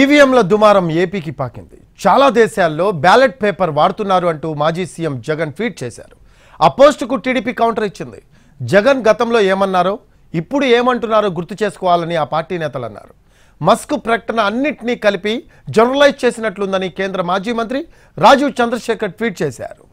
ఈవీఎంల దుమారం ఏపీకి పాకింది చాలా దేశాల్లో బ్యాలెట్ పేపర్ వాడుతున్నారు అంటూ మాజీ సీఎం జగన్ ట్వీట్ చేశారు ఆ పోస్టుకు టీడీపీ కౌంటర్ ఇచ్చింది జగన్ గతంలో ఏమన్నారో ఇప్పుడు ఏమంటున్నారో గుర్తు చేసుకోవాలని ఆ పార్టీ నేతలు అన్నారు మస్క్ ప్రకటన అన్నింటినీ కలిపి జనరలైజ్ చేసినట్లుందని కేంద్ర మాజీ మంత్రి రాజీవ్ చంద్రశేఖర్ ట్వీట్ చేశారు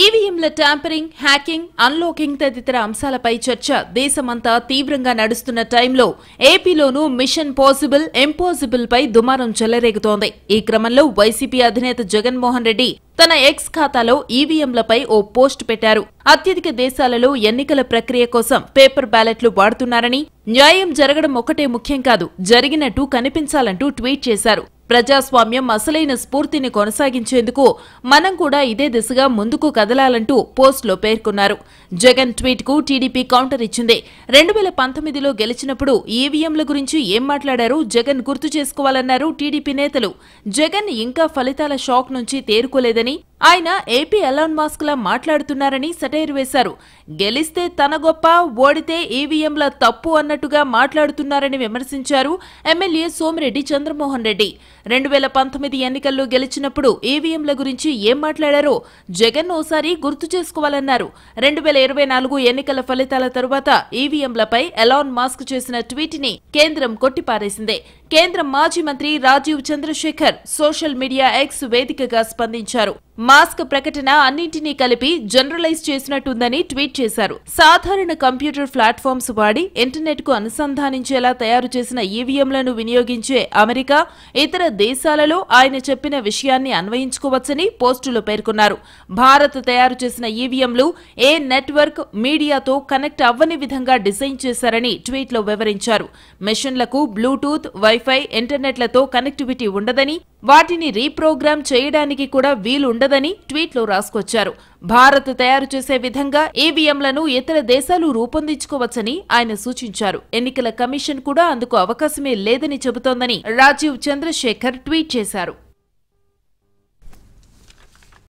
ఈవీఎంల ట్యాంపరింగ్ హ్యాకింగ్ అన్లాకింగ్ తదితర అంశాలపై చర్చ దేశమంతా తీవ్రంగా నడుస్తున్న టైంలో ఏపీలోనూ మిషన్ పాసిబుల్ ఇంపాసిబుల్ పై దుమారం చెలరేగుతోంది ఈ క్రమంలో వైసీపీ అధినేత జగన్మోహన్ రెడ్డి తన ఎక్స్ ఖాతాలో ఈవీఎంలపై ఓ పోస్ట్ పెట్టారు అత్యధిక దేశాలలో ఎన్నికల ప్రక్రియ కోసం పేపర్ బ్యాలెట్లు వాడుతున్నారని న్యాయం జరగడం ఒకటే ముఖ్యం కాదు జరిగినట్టు కనిపించాలంటూ ట్వీట్ చేశారు ప్రజాస్వామ్యం అసలైన స్ఫూర్తిని కొనసాగించేందుకు మనం కూడా ఇదే దిశగా ముందుకు కదలాలంటూ పోస్టులో పేర్కొన్నారు జగన్ ట్వీట్ కు టీడీపీ కౌంటర్ ఇచ్చింది రెండు వేల పంతొమ్మిదిలో గెలిచినప్పుడు ఈవీఎంల గురించి ఏం మాట్లాడారు జగన్ గుర్తు చేసుకోవాలన్నారు టీడీపీ నేతలు జగన్ ఇంకా ఫలితాల షాక్ నుంచి తేరుకోలేదని ఆయన ఏపీ ఎలాన్ లా మాట్లాడుతున్నారని సెటైర్ వేశారు గెలిస్తే తన గొప్ప ఓడితే ఈవీఎంల e తప్పు అన్నట్టుగా మాట్లాడుతున్నారని విమర్శించారు ఎమ్మెల్యే సోమిరెడ్డి చంద్రమోహన్ రెడ్డి రెండు వేల పంతొమ్మిది ఎన్నికల్లో గెలిచినప్పుడు ఈవీఎంల e గురించి ఏం మాట్లాడారో జగన్ ఓసారి గుర్తు చేసుకోవాలన్నారు రెండు వేల ఇరవై నాలుగు ఎన్నికల ఫలితాల తరువాత ఈవీఎంలపై e ఎలాన్ మాస్క్ చేసిన ట్వీట్ని కేంద్రం కొట్టిపారేసింది కేంద్ర మాజీ మంత్రి Rajeev Chandrasekhar social media X వేదికగా స్పందించారు మాస్క్ ప్రకటన అన్నింటినీ కలిపి జనరలైజ్ చేసినట్టుందని ట్వీట్ చేశారు సాధారణ కంప్యూటర్ ప్లాట్ఫామ్స్ వాడి ఇంటర్నెట్ కు అనుసంధానించేలా తయారు చేసిన ఈవీఎంలను వినియోగించే అమెరికా ఇతర దేశాలలో ఆయన చెప్పిన విషయాన్ని అన్వయించుకోవచ్చని పోస్టులో పేర్కొన్నారు భారత్ తయారు చేసిన ఈవీఎంలు ఏ నెట్వర్క్ మీడియాతో కనెక్ట్ అవ్వని విధంగా డిజైన్ చేశారని ట్వీట్లో వివరించారు మెషిన్లకు బ్లూటూత్ వైఫై వైఫై ఇంటర్నెట్లతో కనెక్టివిటీ ఉండదని వాటిని రీప్రోగ్రామ్ చేయడానికి కూడా వీలుండదని ట్వీట్లో రాసుకొచ్చారు భారత్ తయారు చేసే విధంగా ఈవీఎంలను e ఇతర దేశాలు రూపొందించుకోవచ్చని ఆయన సూచించారు ఎన్నికల కమిషన్ కూడా అందుకు అవకాశమే లేదని చెబుతోందని రాజీవ్ చంద్రశేఖర్ ట్వీట్ చేశారు